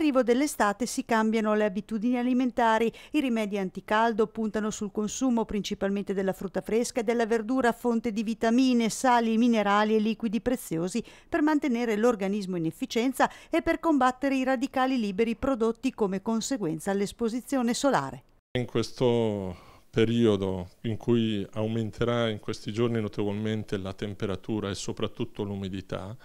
l'arrivo dell'estate si cambiano le abitudini alimentari, i rimedi anticaldo puntano sul consumo principalmente della frutta fresca e della verdura, fonte di vitamine, sali, minerali e liquidi preziosi per mantenere l'organismo in efficienza e per combattere i radicali liberi prodotti come conseguenza all'esposizione solare. In questo periodo in cui aumenterà in questi giorni notevolmente la temperatura e soprattutto l'umidità,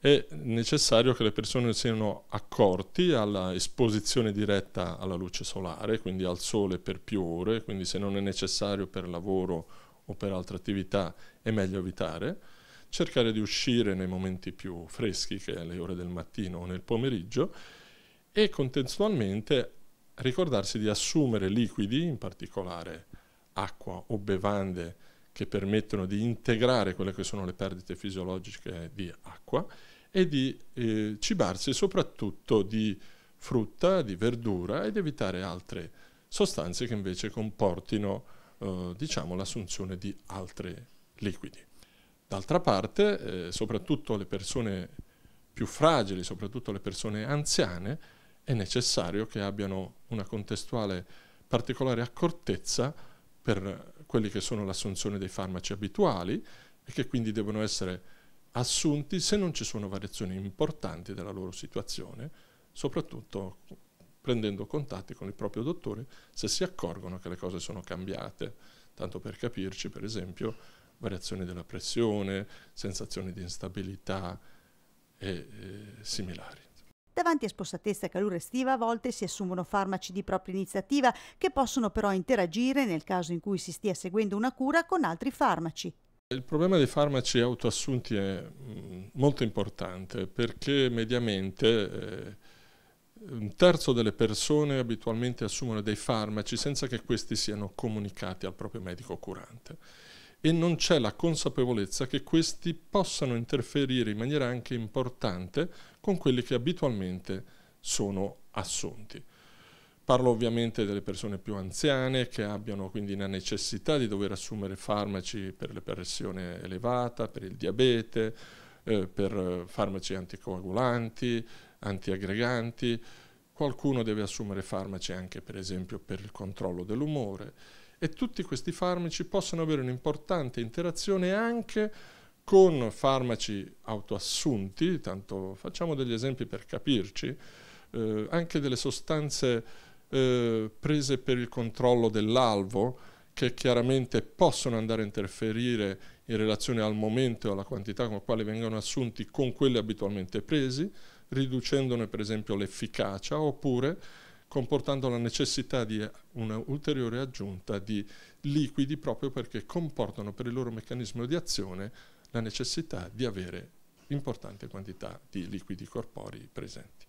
è necessario che le persone siano accorti all'esposizione diretta alla luce solare, quindi al sole per più ore, quindi se non è necessario per lavoro o per altre attività è meglio evitare, cercare di uscire nei momenti più freschi, che è le ore del mattino o nel pomeriggio, e contestualmente ricordarsi di assumere liquidi, in particolare acqua o bevande che permettono di integrare quelle che sono le perdite fisiologiche di acqua e di eh, cibarsi soprattutto di frutta, di verdura ed evitare altre sostanze che invece comportino eh, diciamo, l'assunzione di altri liquidi. D'altra parte, eh, soprattutto le persone più fragili, soprattutto le persone anziane, è necessario che abbiano una contestuale particolare accortezza per quelli che sono l'assunzione dei farmaci abituali e che quindi devono essere assunti se non ci sono variazioni importanti della loro situazione, soprattutto prendendo contatti con il proprio dottore se si accorgono che le cose sono cambiate. Tanto per capirci, per esempio, variazioni della pressione, sensazioni di instabilità e, e similari. Davanti a spossatezza e calura estiva a volte si assumono farmaci di propria iniziativa che possono però interagire, nel caso in cui si stia seguendo una cura, con altri farmaci il problema dei farmaci autoassunti è mm, molto importante perché mediamente eh, un terzo delle persone abitualmente assumono dei farmaci senza che questi siano comunicati al proprio medico curante e non c'è la consapevolezza che questi possano interferire in maniera anche importante con quelli che abitualmente sono assunti. Parlo ovviamente delle persone più anziane che abbiano quindi la necessità di dover assumere farmaci per la pressione elevata, per il diabete, eh, per farmaci anticoagulanti, antiaggreganti. Qualcuno deve assumere farmaci anche per esempio per il controllo dell'umore e tutti questi farmaci possono avere un'importante interazione anche con farmaci autoassunti, tanto facciamo degli esempi per capirci, eh, anche delle sostanze eh, prese per il controllo dell'alvo, che chiaramente possono andare a interferire in relazione al momento e alla quantità con la quale vengono assunti con quelli abitualmente presi, riducendone per esempio l'efficacia oppure comportando la necessità di un'ulteriore aggiunta di liquidi proprio perché comportano per il loro meccanismo di azione la necessità di avere importanti quantità di liquidi corporei presenti.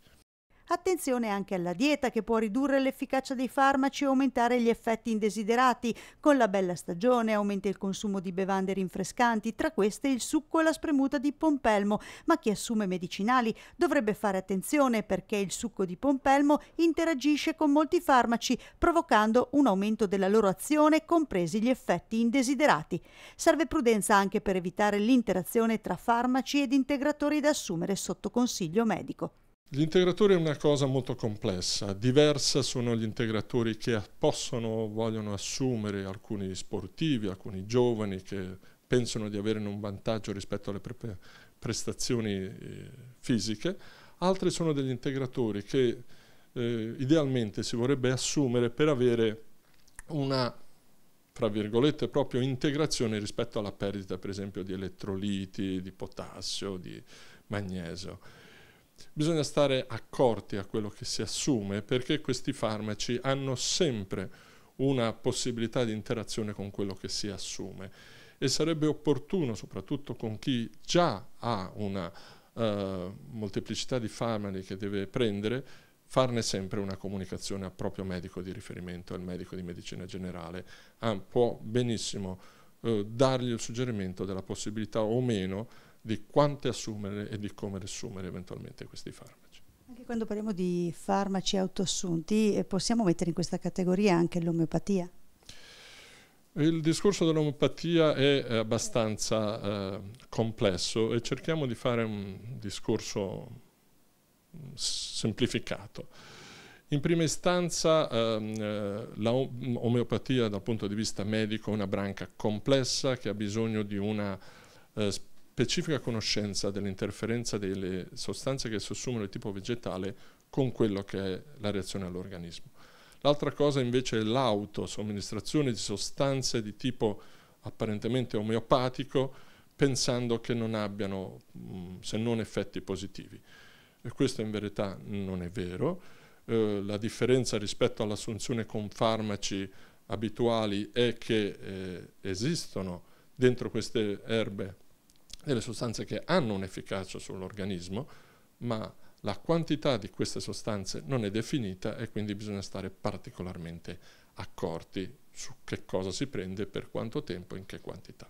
Attenzione anche alla dieta che può ridurre l'efficacia dei farmaci e aumentare gli effetti indesiderati. Con la bella stagione aumenta il consumo di bevande rinfrescanti, tra queste il succo e la spremuta di pompelmo, ma chi assume medicinali dovrebbe fare attenzione perché il succo di pompelmo interagisce con molti farmaci, provocando un aumento della loro azione, compresi gli effetti indesiderati. Serve prudenza anche per evitare l'interazione tra farmaci ed integratori da assumere sotto consiglio medico. Gli integratori è una cosa molto complessa, diversa sono gli integratori che possono, vogliono assumere alcuni sportivi, alcuni giovani che pensano di avere un vantaggio rispetto alle proprie prestazioni eh, fisiche, altri sono degli integratori che eh, idealmente si vorrebbe assumere per avere una fra virgolette, proprio integrazione rispetto alla perdita, per esempio, di elettroliti, di potassio, di magnesio bisogna stare accorti a quello che si assume perché questi farmaci hanno sempre una possibilità di interazione con quello che si assume e sarebbe opportuno, soprattutto con chi già ha una eh, molteplicità di farmaci che deve prendere, farne sempre una comunicazione al proprio medico di riferimento, al medico di medicina generale. Ah, può benissimo eh, dargli il suggerimento della possibilità o meno di quante assumere e di come riassumere eventualmente questi farmaci. Anche quando parliamo di farmaci autoassunti, eh, possiamo mettere in questa categoria anche l'omeopatia? Il discorso dell'omeopatia è eh, abbastanza eh, complesso e cerchiamo di fare un discorso mm, semplificato. In prima istanza ehm, eh, l'omeopatia dal punto di vista medico è una branca complessa che ha bisogno di una eh, specifica conoscenza dell'interferenza delle sostanze che si assumono di tipo vegetale con quello che è la reazione all'organismo. L'altra cosa invece è l'autosomministrazione di sostanze di tipo apparentemente omeopatico pensando che non abbiano mm, se non effetti positivi. E questo in verità non è vero. Eh, la differenza rispetto all'assunzione con farmaci abituali è che eh, esistono dentro queste erbe delle sostanze che hanno un'efficacia sull'organismo, ma la quantità di queste sostanze non è definita e quindi bisogna stare particolarmente accorti su che cosa si prende, per quanto tempo, e in che quantità.